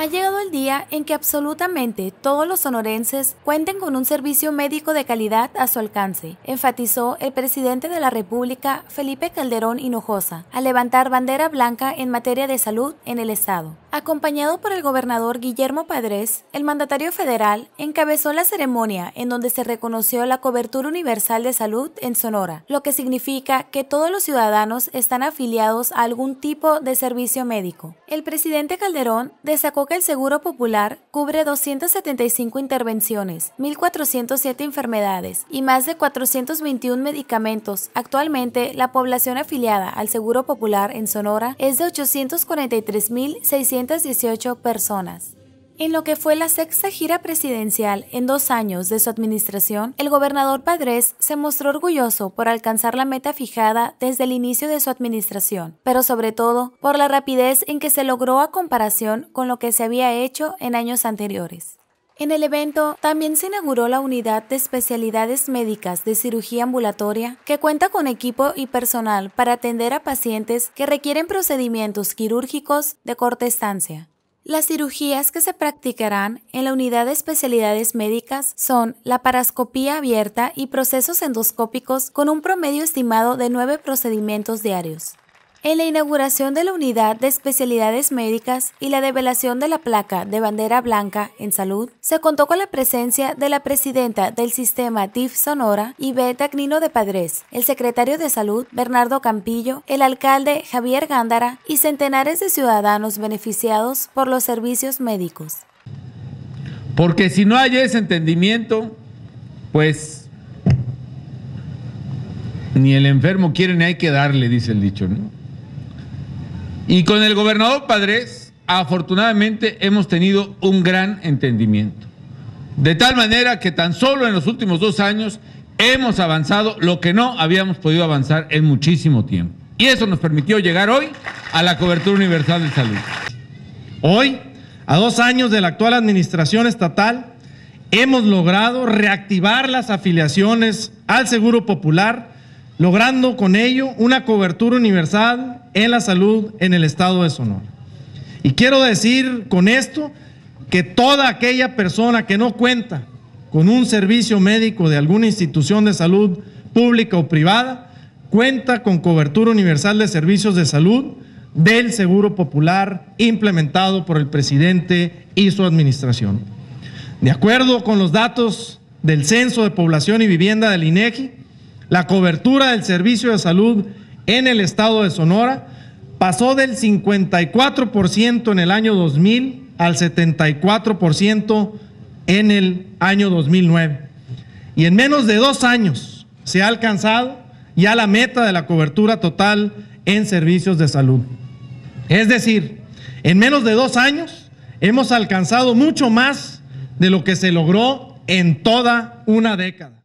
Ha llegado el día en que absolutamente todos los sonorenses cuenten con un servicio médico de calidad a su alcance, enfatizó el presidente de la República, Felipe Calderón Hinojosa, al levantar bandera blanca en materia de salud en el Estado. Acompañado por el gobernador Guillermo Padres, el mandatario federal encabezó la ceremonia en donde se reconoció la cobertura universal de salud en Sonora, lo que significa que todos los ciudadanos están afiliados a algún tipo de servicio médico. El presidente Calderón destacó el Seguro Popular cubre 275 intervenciones, 1.407 enfermedades y más de 421 medicamentos, actualmente la población afiliada al Seguro Popular en Sonora es de 843.618 personas. En lo que fue la sexta gira presidencial en dos años de su administración, el gobernador Padres se mostró orgulloso por alcanzar la meta fijada desde el inicio de su administración, pero sobre todo por la rapidez en que se logró a comparación con lo que se había hecho en años anteriores. En el evento también se inauguró la unidad de especialidades médicas de cirugía ambulatoria, que cuenta con equipo y personal para atender a pacientes que requieren procedimientos quirúrgicos de corta estancia. Las cirugías que se practicarán en la unidad de especialidades médicas son la parascopía abierta y procesos endoscópicos con un promedio estimado de nueve procedimientos diarios. En la inauguración de la Unidad de Especialidades Médicas y la develación de la placa de bandera blanca en salud, se contó con la presencia de la presidenta del sistema DIF Sonora, Ivette Agnino de Padres, el secretario de Salud, Bernardo Campillo, el alcalde Javier Gándara y centenares de ciudadanos beneficiados por los servicios médicos. Porque si no hay ese entendimiento, pues ni el enfermo quiere ni hay que darle, dice el dicho, ¿no? Y con el gobernador Padres, afortunadamente hemos tenido un gran entendimiento. De tal manera que tan solo en los últimos dos años hemos avanzado lo que no habíamos podido avanzar en muchísimo tiempo. Y eso nos permitió llegar hoy a la cobertura universal de salud. Hoy, a dos años de la actual administración estatal, hemos logrado reactivar las afiliaciones al Seguro Popular logrando con ello una cobertura universal en la salud en el estado de Sonora. Y quiero decir con esto que toda aquella persona que no cuenta con un servicio médico de alguna institución de salud pública o privada, cuenta con cobertura universal de servicios de salud del Seguro Popular implementado por el presidente y su administración. De acuerdo con los datos del Censo de Población y Vivienda del INEGI, la cobertura del servicio de salud en el estado de Sonora pasó del 54% en el año 2000 al 74% en el año 2009. Y en menos de dos años se ha alcanzado ya la meta de la cobertura total en servicios de salud. Es decir, en menos de dos años hemos alcanzado mucho más de lo que se logró en toda una década.